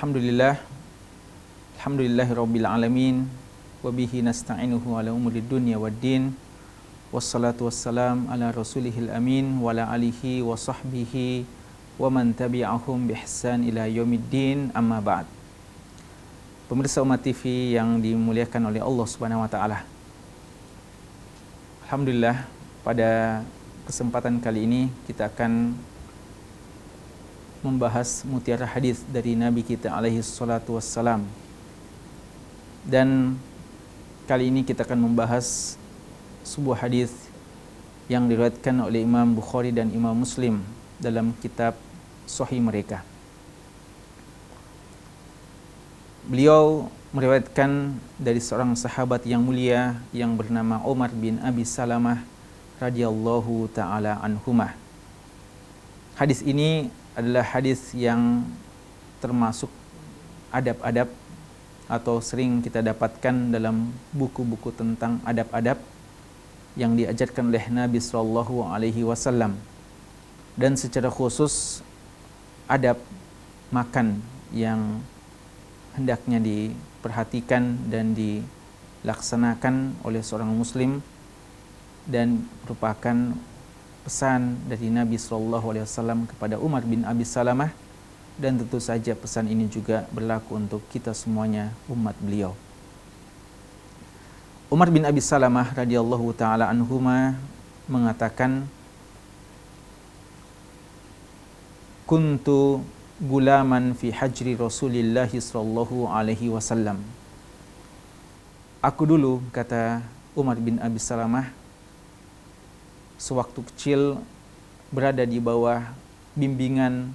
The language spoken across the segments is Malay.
Alhamdulillah Alhamdulillahi Rabbil Alamin Wabihi nasta'inuhu ala umuri dunia wa din Wassalatu wassalam ala rasulihil amin Wa ala alihi wa sahbihi Wa man tabi'ahum bihsan ila yawmiddin amma ba'd Pemirsa Umat TV yang dimuliakan oleh Allah Subhanahu Wa Taala. Alhamdulillah pada kesempatan kali ini kita akan membahas mutiara hadis dari Nabi kita alaihi salatu wassalam. Dan kali ini kita akan membahas sebuah hadis yang diriwayatkan oleh Imam Bukhari dan Imam Muslim dalam kitab Sohi mereka. Beliau meriwayatkan dari seorang sahabat yang mulia yang bernama Umar bin Abi Salamah radhiyallahu taala anhumah. Hadis ini adalah hadis yang termasuk adab-adab atau sering kita dapatkan dalam buku-buku tentang adab-adab yang diajarkan oleh Nabi sallallahu alaihi wasallam. Dan secara khusus adab makan yang hendaknya diperhatikan dan dilaksanakan oleh seorang muslim dan merupakan pesan dari Nabi sallallahu alaihi wasallam kepada Umar bin Abi Salamah dan tentu saja pesan ini juga berlaku untuk kita semuanya umat beliau. Umar bin Abi Salamah radhiyallahu taala anhuma mengatakan kuntu gulaman fi hajri Rasulillah sallallahu alaihi wasallam. Aku dulu kata Umar bin Abi Salamah sewaktu kecil berada di bawah bimbingan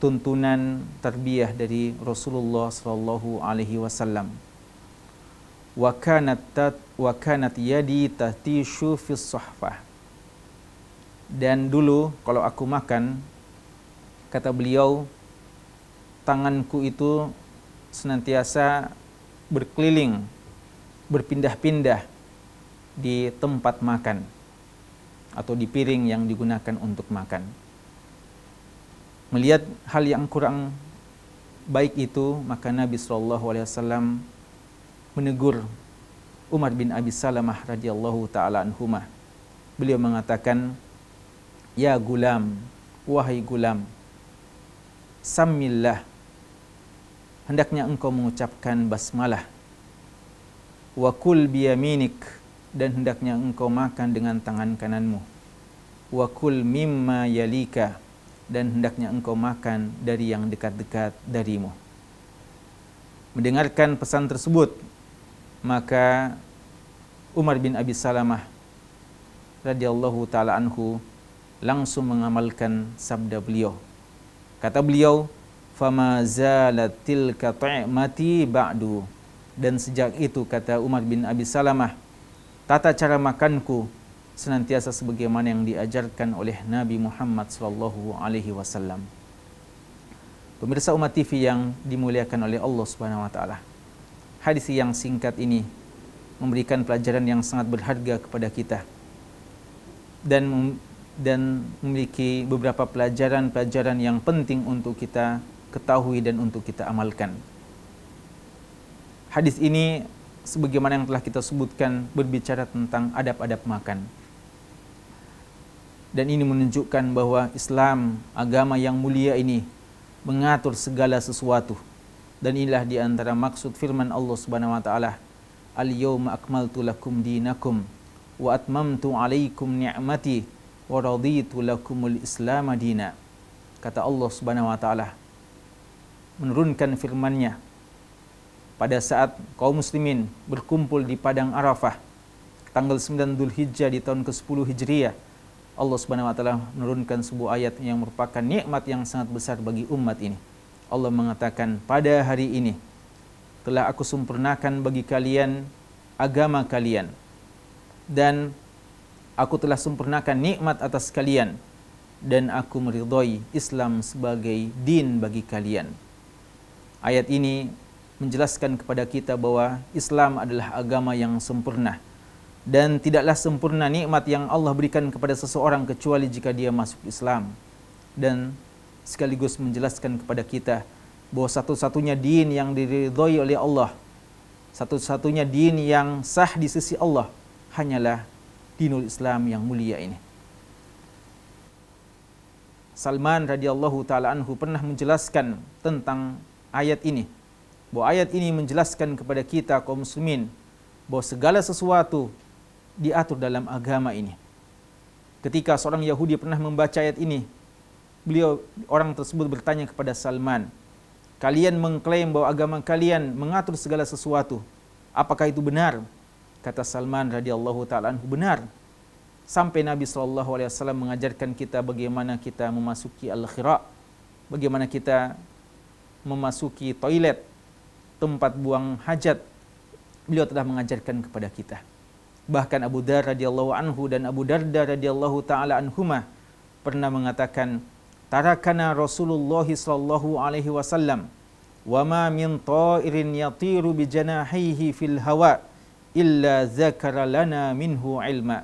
tuntunan terbiah dari Rasulullah sallallahu alaihi wasallam. Wa kanat tat, wa kanat yadi tatishu fi sahfah. Dan dulu kalau aku makan kata beliau tanganku itu senantiasa berkeliling berpindah-pindah di tempat makan atau di piring yang digunakan untuk makan. Melihat hal yang kurang baik itu, maka Nabi sallallahu alaihi wasallam menegur Umar bin Abi Salamah radhiyallahu taala anhumah. Beliau mengatakan, "Ya gulam, wahai gulam, sammillah. Hendaknya engkau mengucapkan basmalah. Wa kul bi yaminik." dan hendaknya engkau makan dengan tangan kananmu wa kul mimma yalika dan hendaknya engkau makan dari yang dekat-dekat darimu mendengarkan pesan tersebut maka Umar bin Abi Salamah radhiyallahu taala anhu langsung mengamalkan sabda beliau kata beliau fama zalat tilka ta'mati ba'du dan sejak itu kata Umar bin Abi Salamah tata cara makanku senantiasa sebagaimana yang diajarkan oleh Nabi Muhammad sallallahu alaihi wasallam. Pemirsa Umat TV yang dimuliakan oleh Allah Subhanahu wa taala. Hadis yang singkat ini memberikan pelajaran yang sangat berharga kepada kita dan dan memiliki beberapa pelajaran-pelajaran yang penting untuk kita ketahui dan untuk kita amalkan. Hadis ini sebagaimana yang telah kita sebutkan berbicara tentang adab-adab makan. Dan ini menunjukkan bahwa Islam, agama yang mulia ini mengatur segala sesuatu. Dan inilah di antara maksud firman Allah Subhanahu wa taala, "Al-yawma akmaltu lakum dinakum wa atmamtu 'alaikum ni'mati wa raditu lakumul Islam dina." Kata Allah Subhanahu wa taala menurunkan firman-Nya pada saat kaum muslimin berkumpul di padang Arafah tanggal 9 Dzulhijjah di tahun ke-10 Hijriah Allah Subhanahu wa taala menurunkan sebuah ayat yang merupakan nikmat yang sangat besar bagi umat ini Allah mengatakan pada hari ini telah aku sempurnakan bagi kalian agama kalian dan aku telah sempurnakan nikmat atas kalian dan aku meridhai Islam sebagai din bagi kalian. Ayat ini menjelaskan kepada kita bahwa Islam adalah agama yang sempurna dan tidaklah sempurna nikmat yang Allah berikan kepada seseorang kecuali jika dia masuk Islam dan sekaligus menjelaskan kepada kita bahwa satu-satunya din yang diridhoi oleh Allah satu-satunya din yang sah di sisi Allah hanyalah dinul Islam yang mulia ini Salman radhiyallahu taala anhu pernah menjelaskan tentang ayat ini bahawa ayat ini menjelaskan kepada kita kaum muslimin bahawa segala sesuatu diatur dalam agama ini. Ketika seorang Yahudi pernah membaca ayat ini, beliau orang tersebut bertanya kepada Salman, "Kalian mengklaim bahawa agama kalian mengatur segala sesuatu. Apakah itu benar?" Kata Salman radhiyallahu taala anhu, "Benar." Sampai Nabi sallallahu alaihi wasallam mengajarkan kita bagaimana kita memasuki al-khira, bagaimana kita memasuki toilet, tempat buang hajat beliau telah mengajarkan kepada kita bahkan Abu Dar radhiyallahu anhu dan Abu Darda radhiyallahu taala anhumah pernah mengatakan tarakana Rasulullah sallallahu alaihi wasallam wa ma min ta'irin yatiru bi janahihi fil hawa illa zakara lana minhu ilma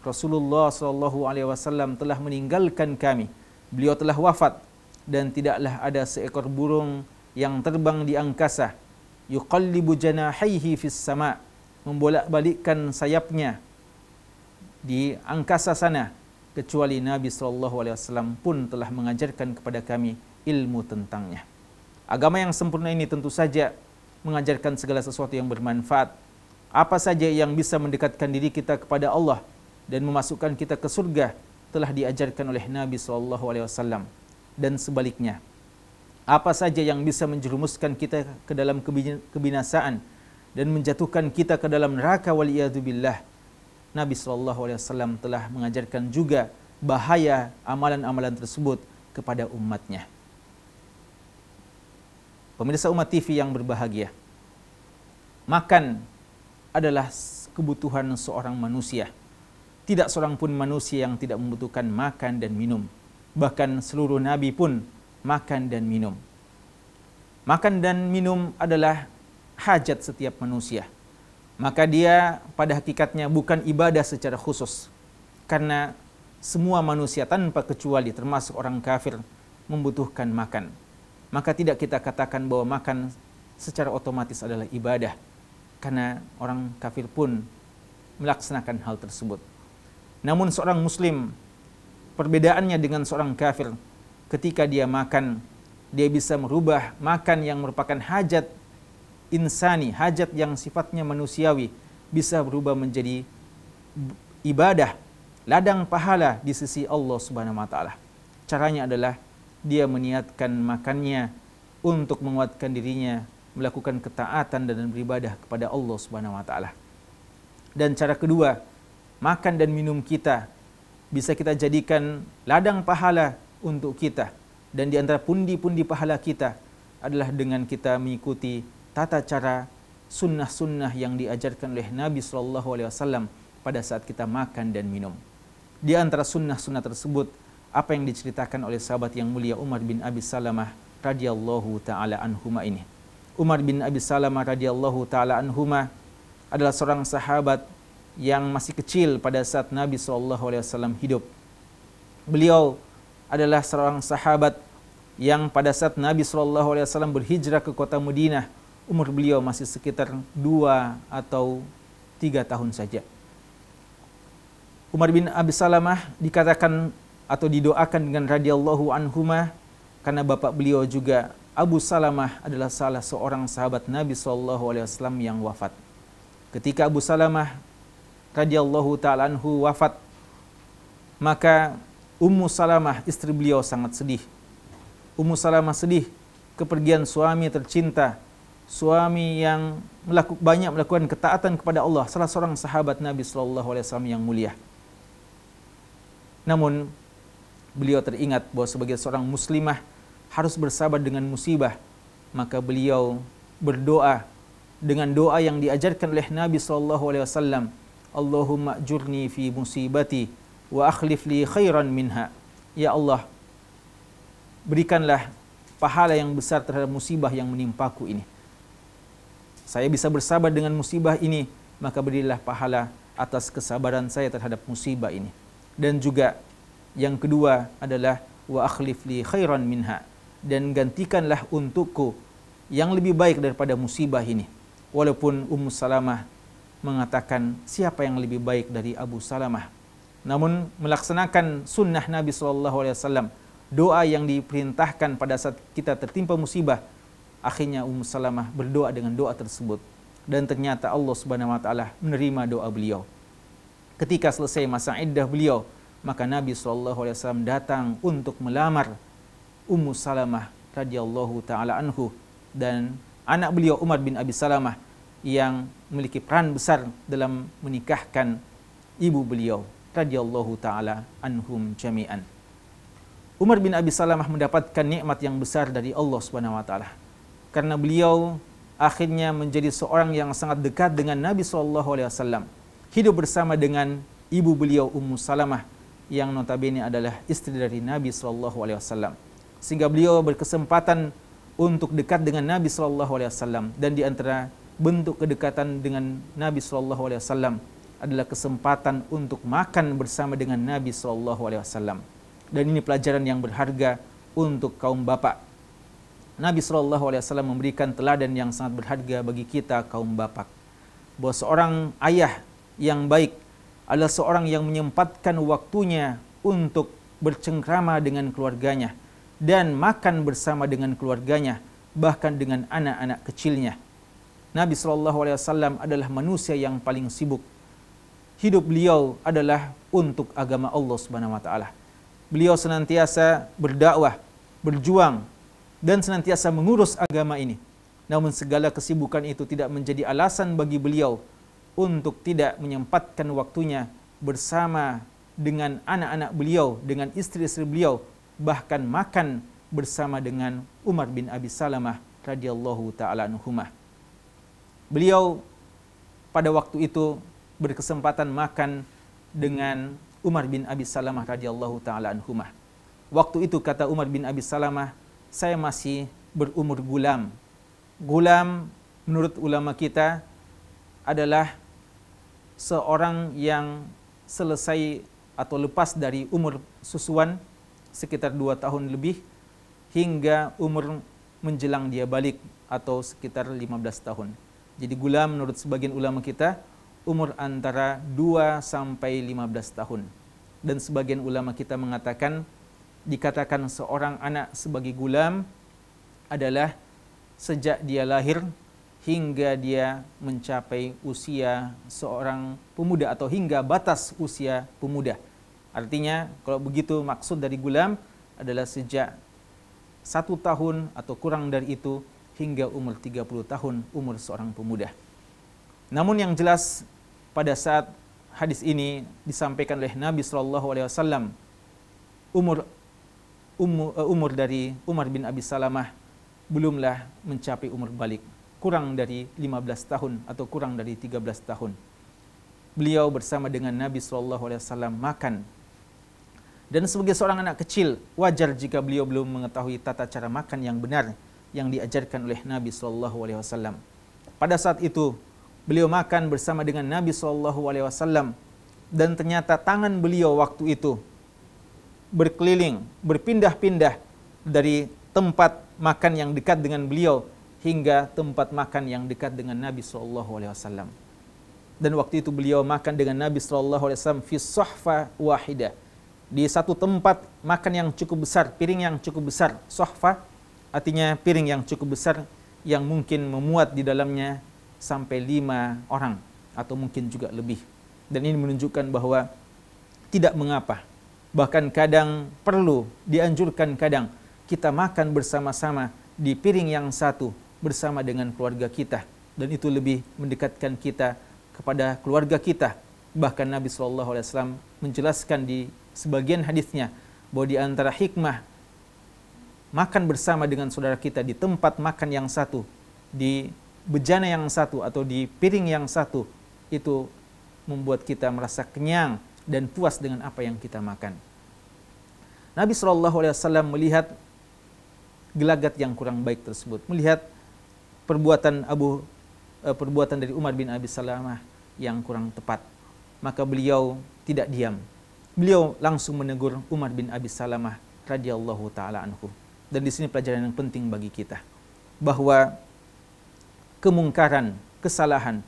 Rasulullah sallallahu alaihi wasallam telah meninggalkan kami beliau telah wafat dan tidaklah ada seekor burung yang terbang di angkasa yuqallibu janahihi fis sama membolak-balikkan sayapnya di angkasa sana kecuali Nabi sallallahu alaihi wasallam pun telah mengajarkan kepada kami ilmu tentangnya agama yang sempurna ini tentu saja mengajarkan segala sesuatu yang bermanfaat apa saja yang bisa mendekatkan diri kita kepada Allah dan memasukkan kita ke surga telah diajarkan oleh Nabi sallallahu alaihi wasallam dan sebaliknya apa saja yang bisa menjerumuskan kita ke dalam kebinasaan dan menjatuhkan kita ke dalam neraka waliyadzubillah. Nabi SAW telah mengajarkan juga bahaya amalan-amalan tersebut kepada umatnya. Pemirsa Umat TV yang berbahagia, makan adalah kebutuhan seorang manusia. Tidak seorang pun manusia yang tidak membutuhkan makan dan minum. Bahkan seluruh Nabi pun makan dan minum. Makan dan minum adalah hajat setiap manusia. Maka dia pada hakikatnya bukan ibadah secara khusus. Karena semua manusia tanpa kecuali termasuk orang kafir membutuhkan makan. Maka tidak kita katakan bahwa makan secara otomatis adalah ibadah. Karena orang kafir pun melaksanakan hal tersebut. Namun seorang muslim perbedaannya dengan seorang kafir ketika dia makan dia bisa merubah makan yang merupakan hajat insani hajat yang sifatnya manusiawi bisa berubah menjadi ibadah ladang pahala di sisi Allah Subhanahu wa taala caranya adalah dia meniatkan makannya untuk menguatkan dirinya melakukan ketaatan dan beribadah kepada Allah Subhanahu wa taala dan cara kedua makan dan minum kita bisa kita jadikan ladang pahala untuk kita dan di antara pundi-pundi pahala kita adalah dengan kita mengikuti tata cara sunnah-sunnah yang diajarkan oleh Nabi sallallahu alaihi wasallam pada saat kita makan dan minum. Di antara sunnah-sunnah tersebut apa yang diceritakan oleh sahabat yang mulia Umar bin Abi Salamah radhiyallahu taala anhuma ini. Umar bin Abi Salamah radhiyallahu taala anhuma adalah seorang sahabat yang masih kecil pada saat Nabi sallallahu alaihi wasallam hidup. Beliau adalah seorang sahabat yang pada saat Nabi SAW berhijrah ke kota Madinah, umur beliau masih sekitar 2 atau 3 tahun saja. Umar bin Abi Salamah dikatakan atau didoakan dengan radhiyallahu anhumah karena bapak beliau juga Abu Salamah adalah salah seorang sahabat Nabi SAW yang wafat. Ketika Abu Salamah radhiyallahu taala anhu wafat maka Ummu Salamah istri beliau sangat sedih. Ummu Salamah sedih kepergian suami tercinta, suami yang melaku, banyak melakukan ketaatan kepada Allah, salah seorang sahabat Nabi sallallahu alaihi wasallam yang mulia. Namun beliau teringat bahawa sebagai seorang muslimah harus bersabar dengan musibah, maka beliau berdoa dengan doa yang diajarkan oleh Nabi sallallahu alaihi wasallam, Allahumma ajurni fi musibati wa akhlif li khairan minha. Ya Allah, berikanlah pahala yang besar terhadap musibah yang menimpaku ini. Saya bisa bersabar dengan musibah ini, maka berilah pahala atas kesabaran saya terhadap musibah ini. Dan juga yang kedua adalah wa akhlif li khairan minha dan gantikanlah untukku yang lebih baik daripada musibah ini. Walaupun Ummu Salamah mengatakan siapa yang lebih baik dari Abu Salamah? namun melaksanakan sunnah Nabi SAW. Doa yang diperintahkan pada saat kita tertimpa musibah, akhirnya Ummu Salamah berdoa dengan doa tersebut. Dan ternyata Allah Subhanahu Wa Taala menerima doa beliau. Ketika selesai masa iddah beliau, maka Nabi SAW datang untuk melamar Ummu Salamah radhiyallahu taala anhu dan anak beliau Umar bin Abi Salamah yang memiliki peran besar dalam menikahkan ibu beliau radhiyallahu taala anhum jami'an. Umar bin Abi Salamah mendapatkan nikmat yang besar dari Allah Subhanahu wa taala karena beliau akhirnya menjadi seorang yang sangat dekat dengan Nabi sallallahu alaihi wasallam. Hidup bersama dengan ibu beliau Ummu Salamah yang notabene adalah istri dari Nabi sallallahu alaihi wasallam. Sehingga beliau berkesempatan untuk dekat dengan Nabi sallallahu alaihi wasallam dan di antara bentuk kedekatan dengan Nabi sallallahu alaihi wasallam adalah kesempatan untuk makan bersama dengan Nabi SAW. Dan ini pelajaran yang berharga untuk kaum bapak. Nabi SAW memberikan teladan yang sangat berharga bagi kita kaum bapak. Bahawa seorang ayah yang baik adalah seorang yang menyempatkan waktunya untuk bercengkrama dengan keluarganya dan makan bersama dengan keluarganya bahkan dengan anak-anak kecilnya. Nabi SAW adalah manusia yang paling sibuk hidup beliau adalah untuk agama Allah Subhanahu wa taala. Beliau senantiasa berdakwah, berjuang dan senantiasa mengurus agama ini. Namun segala kesibukan itu tidak menjadi alasan bagi beliau untuk tidak menyempatkan waktunya bersama dengan anak-anak beliau, dengan istri-istri beliau, bahkan makan bersama dengan Umar bin Abi Salamah radhiyallahu taala anhumah. Beliau pada waktu itu berkesempatan makan dengan Umar bin Abi Salamah radhiyallahu taala anhumah. Waktu itu kata Umar bin Abi Salamah, saya masih berumur gulam. Gulam menurut ulama kita adalah seorang yang selesai atau lepas dari umur susuan sekitar dua tahun lebih hingga umur menjelang dia balik atau sekitar 15 tahun. Jadi gulam menurut sebagian ulama kita umur antara 2 sampai 15 tahun. Dan sebagian ulama kita mengatakan dikatakan seorang anak sebagai gulam adalah sejak dia lahir hingga dia mencapai usia seorang pemuda atau hingga batas usia pemuda. Artinya kalau begitu maksud dari gulam adalah sejak satu tahun atau kurang dari itu hingga umur 30 tahun umur seorang pemuda. Namun yang jelas pada saat hadis ini disampaikan oleh Nabi sallallahu alaihi wasallam umur umur eh, dari Umar bin Abi Salamah belumlah mencapai umur balik kurang dari 15 tahun atau kurang dari 13 tahun beliau bersama dengan Nabi sallallahu alaihi wasallam makan dan sebagai seorang anak kecil wajar jika beliau belum mengetahui tata cara makan yang benar yang diajarkan oleh Nabi sallallahu alaihi wasallam pada saat itu beliau makan bersama dengan Nabi sallallahu alaihi wasallam dan ternyata tangan beliau waktu itu berkeliling, berpindah-pindah dari tempat makan yang dekat dengan beliau hingga tempat makan yang dekat dengan Nabi sallallahu alaihi wasallam. Dan waktu itu beliau makan dengan Nabi sallallahu alaihi wasallam fi sahfa wahidah. Di satu tempat makan yang cukup besar, piring yang cukup besar, sahfa artinya piring yang cukup besar yang mungkin memuat di dalamnya sampai lima orang atau mungkin juga lebih. Dan ini menunjukkan bahwa tidak mengapa, bahkan kadang perlu dianjurkan kadang kita makan bersama-sama di piring yang satu bersama dengan keluarga kita dan itu lebih mendekatkan kita kepada keluarga kita. Bahkan Nabi saw menjelaskan di sebagian hadisnya bahwa di antara hikmah makan bersama dengan saudara kita di tempat makan yang satu di bejana yang satu atau di piring yang satu itu membuat kita merasa kenyang dan puas dengan apa yang kita makan. Nabi SAW melihat gelagat yang kurang baik tersebut, melihat perbuatan Abu eh, perbuatan dari Umar bin Abi Salamah yang kurang tepat. Maka beliau tidak diam. Beliau langsung menegur Umar bin Abi Salamah radhiyallahu taala anhu. Dan di sini pelajaran yang penting bagi kita bahwa kemungkaran, kesalahan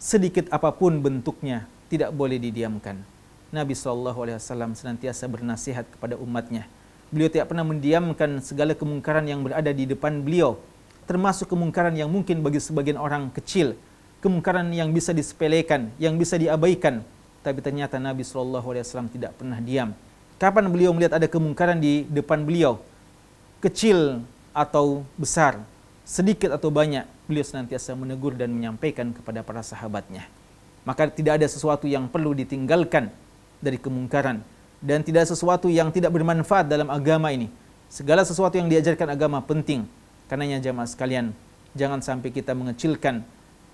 sedikit apapun bentuknya tidak boleh didiamkan. Nabi sallallahu alaihi wasallam senantiasa bernasihat kepada umatnya. Beliau tidak pernah mendiamkan segala kemungkaran yang berada di depan beliau, termasuk kemungkaran yang mungkin bagi sebagian orang kecil, kemungkaran yang bisa disepelekan, yang bisa diabaikan. Tapi ternyata Nabi sallallahu alaihi wasallam tidak pernah diam. Kapan beliau melihat ada kemungkaran di depan beliau, kecil atau besar, sedikit atau banyak beliau senantiasa menegur dan menyampaikan kepada para sahabatnya. Maka tidak ada sesuatu yang perlu ditinggalkan dari kemungkaran dan tidak ada sesuatu yang tidak bermanfaat dalam agama ini. Segala sesuatu yang diajarkan agama penting. Karenanya jemaah sekalian, jangan sampai kita mengecilkan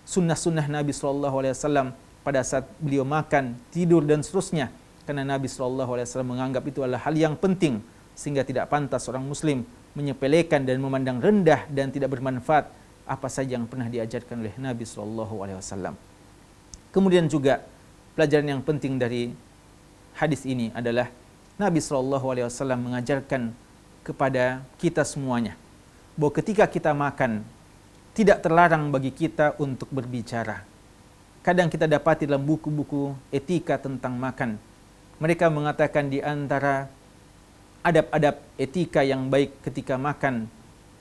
sunnah-sunnah Nabi SAW pada saat beliau makan, tidur dan seterusnya. Karena Nabi SAW menganggap itu adalah hal yang penting sehingga tidak pantas orang Muslim menyepelekan dan memandang rendah dan tidak bermanfaat apa saja yang pernah diajarkan oleh Nabi sallallahu alaihi wasallam. Kemudian juga pelajaran yang penting dari hadis ini adalah Nabi sallallahu alaihi wasallam mengajarkan kepada kita semuanya bahwa ketika kita makan tidak terlarang bagi kita untuk berbicara. Kadang kita dapati dalam buku-buku etika tentang makan. Mereka mengatakan di antara adab-adab etika yang baik ketika makan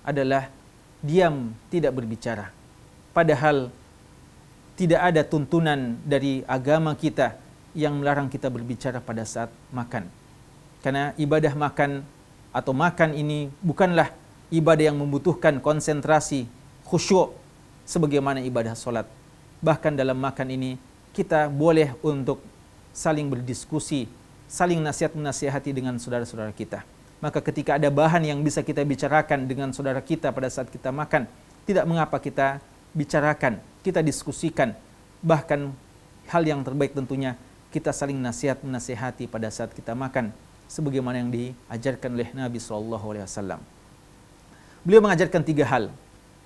adalah diam tidak berbicara. Padahal tidak ada tuntunan dari agama kita yang melarang kita berbicara pada saat makan. Karena ibadah makan atau makan ini bukanlah ibadah yang membutuhkan konsentrasi khusyuk sebagaimana ibadah solat. Bahkan dalam makan ini kita boleh untuk saling berdiskusi saling nasihat menasihati dengan saudara-saudara kita. Maka ketika ada bahan yang bisa kita bicarakan dengan saudara kita pada saat kita makan, tidak mengapa kita bicarakan, kita diskusikan, bahkan hal yang terbaik tentunya kita saling nasihat menasihati pada saat kita makan sebagaimana yang diajarkan oleh Nabi sallallahu alaihi wasallam. Beliau mengajarkan tiga hal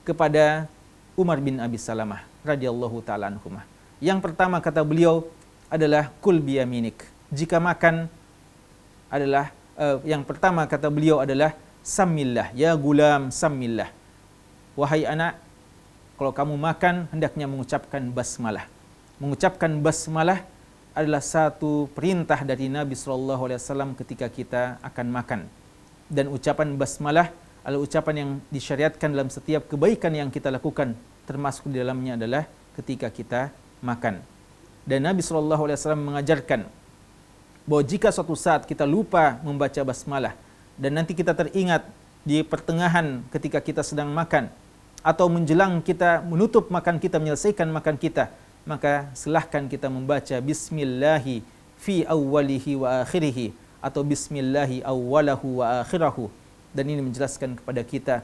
kepada Umar bin Abi Salamah radhiyallahu taala anhumah. Yang pertama kata beliau adalah kul biyaminik jika makan adalah uh, yang pertama kata beliau adalah samillah ya gulam samillah wahai anak kalau kamu makan hendaknya mengucapkan basmalah mengucapkan basmalah adalah satu perintah dari Nabi sallallahu alaihi wasallam ketika kita akan makan dan ucapan basmalah adalah ucapan yang disyariatkan dalam setiap kebaikan yang kita lakukan termasuk di dalamnya adalah ketika kita makan dan Nabi sallallahu alaihi wasallam mengajarkan bahwa jika suatu saat kita lupa membaca basmalah dan nanti kita teringat di pertengahan ketika kita sedang makan atau menjelang kita menutup makan kita menyelesaikan makan kita maka silahkan kita membaca bismillahi fi awwalihi wa akhirihi atau bismillahi awwalahu wa akhirahu dan ini menjelaskan kepada kita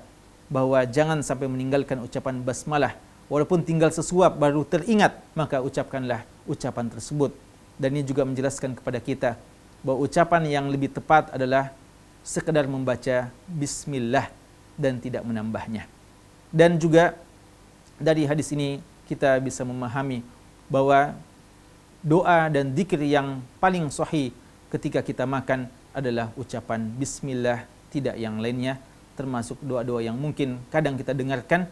bahwa jangan sampai meninggalkan ucapan basmalah walaupun tinggal sesuap baru teringat maka ucapkanlah ucapan tersebut dan ini juga menjelaskan kepada kita bahawa ucapan yang lebih tepat adalah sekedar membaca bismillah dan tidak menambahnya. Dan juga dari hadis ini kita bisa memahami bahawa doa dan zikir yang paling sahih ketika kita makan adalah ucapan bismillah tidak yang lainnya termasuk doa-doa yang mungkin kadang kita dengarkan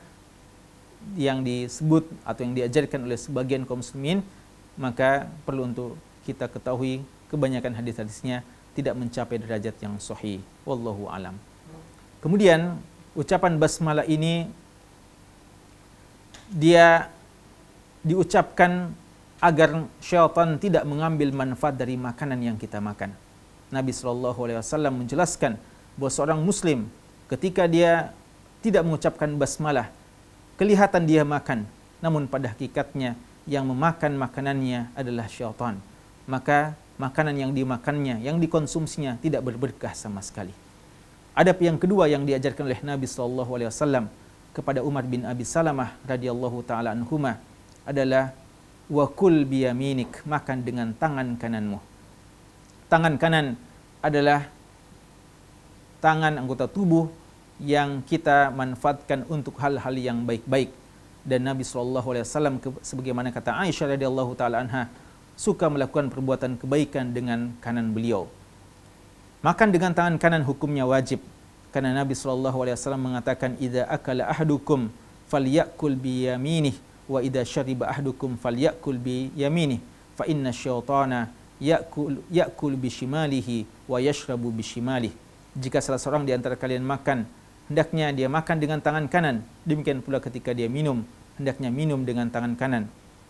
yang disebut atau yang diajarkan oleh sebagian kaum muslimin maka perlu untuk kita ketahui kebanyakan hadis-hadisnya tidak mencapai derajat yang sahih wallahu alam kemudian ucapan basmalah ini dia diucapkan agar syaitan tidak mengambil manfaat dari makanan yang kita makan Nabi sallallahu alaihi wasallam menjelaskan bahwa seorang muslim ketika dia tidak mengucapkan basmalah kelihatan dia makan namun pada hakikatnya yang memakan makanannya adalah syaitan. Maka makanan yang dimakannya, yang dikonsumsinya tidak berberkah sama sekali. Adab yang kedua yang diajarkan oleh Nabi sallallahu alaihi wasallam kepada Umar bin Abi Salamah radhiyallahu taala anhuma adalah wa kul biyaminik makan dengan tangan kananmu. Tangan kanan adalah tangan anggota tubuh yang kita manfaatkan untuk hal-hal yang baik-baik dan Nabi sallallahu alaihi wasallam sebagaimana kata Aisyah radhiyallahu taala anha suka melakukan perbuatan kebaikan dengan kanan beliau. Makan dengan tangan kanan hukumnya wajib karena Nabi sallallahu alaihi wasallam mengatakan idza akala ahdukum falyakul bi yaminih wa idza shariba ahdukum falyakul bi yaminih fa inna syaitana yakul yakul bi shimalihi wa yashrabu bi shimalihi. Jika salah seorang di antara kalian makan hendaknya dia makan dengan tangan kanan. Demikian pula ketika dia minum, hendaknya minum dengan tangan kanan.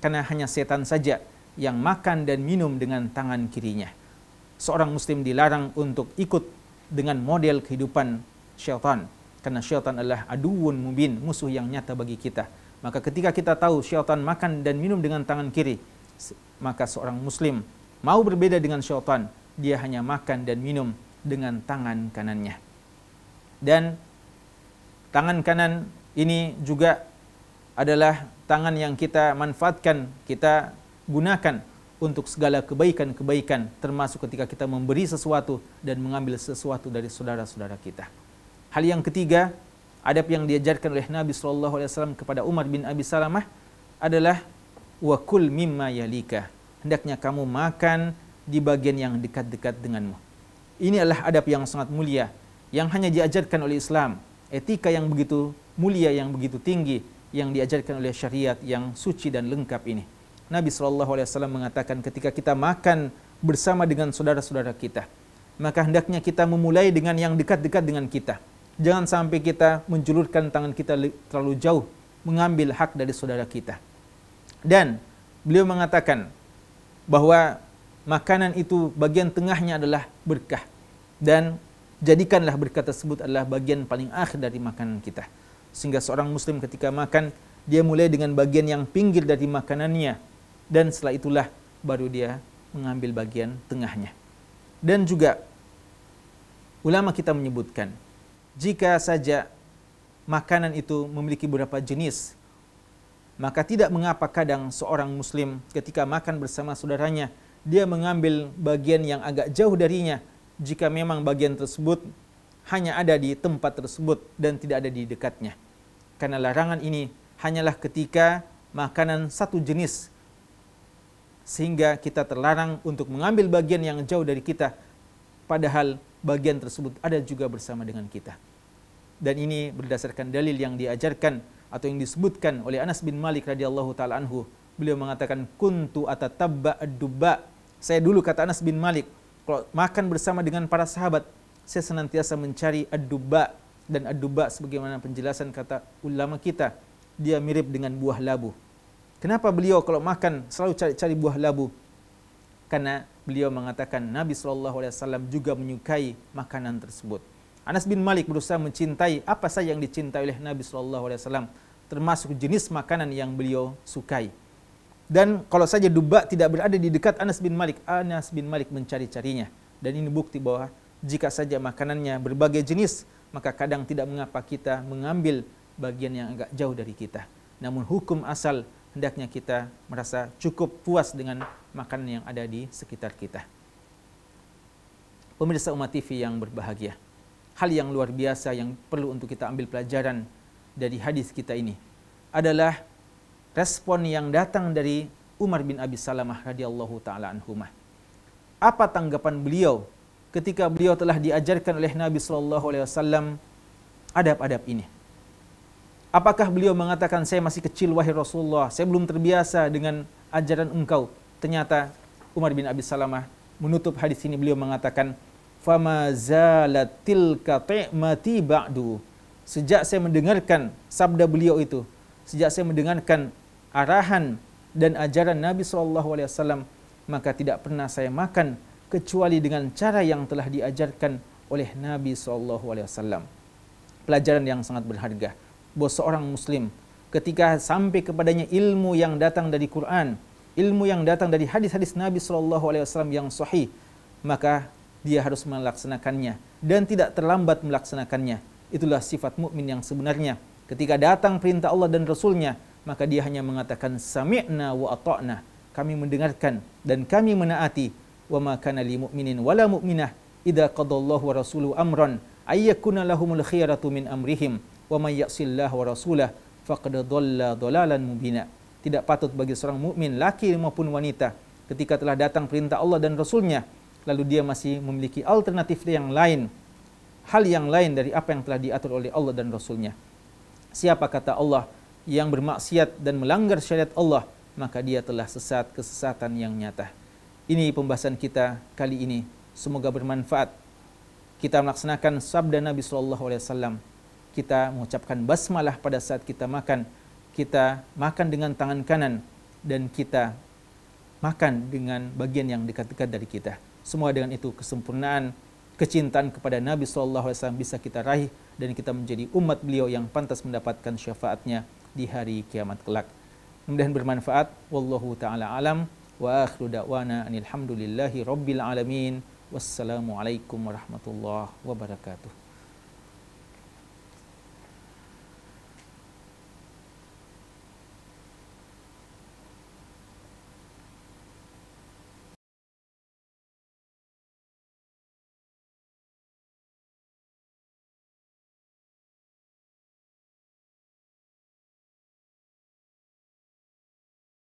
Karena hanya setan saja yang makan dan minum dengan tangan kirinya. Seorang Muslim dilarang untuk ikut dengan model kehidupan syaitan. Karena syaitan adalah aduun mubin, musuh yang nyata bagi kita. Maka ketika kita tahu syaitan makan dan minum dengan tangan kiri, maka seorang Muslim mau berbeda dengan syaitan, dia hanya makan dan minum dengan tangan kanannya. Dan tangan kanan ini juga adalah tangan yang kita manfaatkan, kita gunakan untuk segala kebaikan-kebaikan termasuk ketika kita memberi sesuatu dan mengambil sesuatu dari saudara-saudara kita. Hal yang ketiga, adab yang diajarkan oleh Nabi sallallahu alaihi wasallam kepada Umar bin Abi Salamah adalah wa kul mimma yalika. Hendaknya kamu makan di bagian yang dekat-dekat denganmu. Ini adalah adab yang sangat mulia yang hanya diajarkan oleh Islam etika yang begitu mulia yang begitu tinggi yang diajarkan oleh syariat yang suci dan lengkap ini. Nabi sallallahu alaihi wasallam mengatakan ketika kita makan bersama dengan saudara-saudara kita, maka hendaknya kita memulai dengan yang dekat-dekat dengan kita. Jangan sampai kita menjulurkan tangan kita terlalu jauh mengambil hak dari saudara kita. Dan beliau mengatakan bahwa makanan itu bagian tengahnya adalah berkah dan jadikanlah berkat tersebut adalah bagian paling akhir dari makanan kita. Sehingga seorang Muslim ketika makan, dia mulai dengan bagian yang pinggir dari makanannya. Dan setelah itulah baru dia mengambil bagian tengahnya. Dan juga ulama kita menyebutkan, jika saja makanan itu memiliki beberapa jenis, maka tidak mengapa kadang seorang Muslim ketika makan bersama saudaranya, dia mengambil bagian yang agak jauh darinya jika memang bagian tersebut hanya ada di tempat tersebut dan tidak ada di dekatnya. Karena larangan ini hanyalah ketika makanan satu jenis sehingga kita terlarang untuk mengambil bagian yang jauh dari kita padahal bagian tersebut ada juga bersama dengan kita. Dan ini berdasarkan dalil yang diajarkan atau yang disebutkan oleh Anas bin Malik radhiyallahu taala anhu. Beliau mengatakan kuntu atatabba ad-dubba. Saya dulu kata Anas bin Malik kalau makan bersama dengan para sahabat, saya senantiasa mencari adduba dan adduba sebagaimana penjelasan kata ulama kita, dia mirip dengan buah labu. Kenapa beliau kalau makan selalu cari-cari buah labu? Karena beliau mengatakan Nabi SAW juga menyukai makanan tersebut. Anas bin Malik berusaha mencintai apa saja yang dicintai oleh Nabi SAW, termasuk jenis makanan yang beliau sukai. Dan kalau saja Duba tidak berada di dekat Anas bin Malik, Anas bin Malik mencari-carinya. Dan ini bukti bahawa jika saja makanannya berbagai jenis, maka kadang tidak mengapa kita mengambil bagian yang agak jauh dari kita. Namun hukum asal hendaknya kita merasa cukup puas dengan makanan yang ada di sekitar kita. Pemirsa Umat TV yang berbahagia, hal yang luar biasa yang perlu untuk kita ambil pelajaran dari hadis kita ini adalah respon yang datang dari Umar bin Abi Salamah radhiyallahu taala anhumah. Apa tanggapan beliau ketika beliau telah diajarkan oleh Nabi sallallahu alaihi wasallam adab-adab ini? Apakah beliau mengatakan saya masih kecil wahai Rasulullah, saya belum terbiasa dengan ajaran engkau? Ternyata Umar bin Abi Salamah menutup hadis ini beliau mengatakan fama zalat tilka ti'mati ba'du. Sejak saya mendengarkan sabda beliau itu, sejak saya mendengarkan arahan dan ajaran Nabi SAW, maka tidak pernah saya makan kecuali dengan cara yang telah diajarkan oleh Nabi SAW. Pelajaran yang sangat berharga. Buat seorang Muslim, ketika sampai kepadanya ilmu yang datang dari Quran, ilmu yang datang dari hadis-hadis Nabi SAW yang sahih, maka dia harus melaksanakannya dan tidak terlambat melaksanakannya. Itulah sifat mukmin yang sebenarnya. Ketika datang perintah Allah dan Rasulnya, maka dia hanya mengatakan sami'na wa ata'na kami mendengarkan dan kami menaati wa ma kana lil mu'minin wala mu'minah idza qadallahu wa rasuluhu amran ay yakuna lahumul khiyaratu min amrihim wa may yasillahu wa rasulahu faqad dhalla dhalalan mubina tidak patut bagi seorang mukmin laki maupun wanita ketika telah datang perintah Allah dan Rasulnya lalu dia masih memiliki alternatif yang lain hal yang lain dari apa yang telah diatur oleh Allah dan Rasulnya siapa kata Allah yang bermaksiat dan melanggar syariat Allah maka dia telah sesat kesesatan yang nyata. Ini pembahasan kita kali ini. Semoga bermanfaat. Kita melaksanakan sabda Nabi sallallahu alaihi wasallam. Kita mengucapkan basmalah pada saat kita makan. Kita makan dengan tangan kanan dan kita makan dengan bagian yang dekat-dekat dari kita. Semua dengan itu kesempurnaan kecintaan kepada Nabi sallallahu alaihi wasallam bisa kita raih dan kita menjadi umat beliau yang pantas mendapatkan syafaatnya di hari kiamat kelak. Mudah mudahan bermanfaat. Wallahu ta'ala alam. Wa akhiru da'wana anilhamdulillahi rabbil alamin. Wassalamualaikum warahmatullahi wabarakatuh.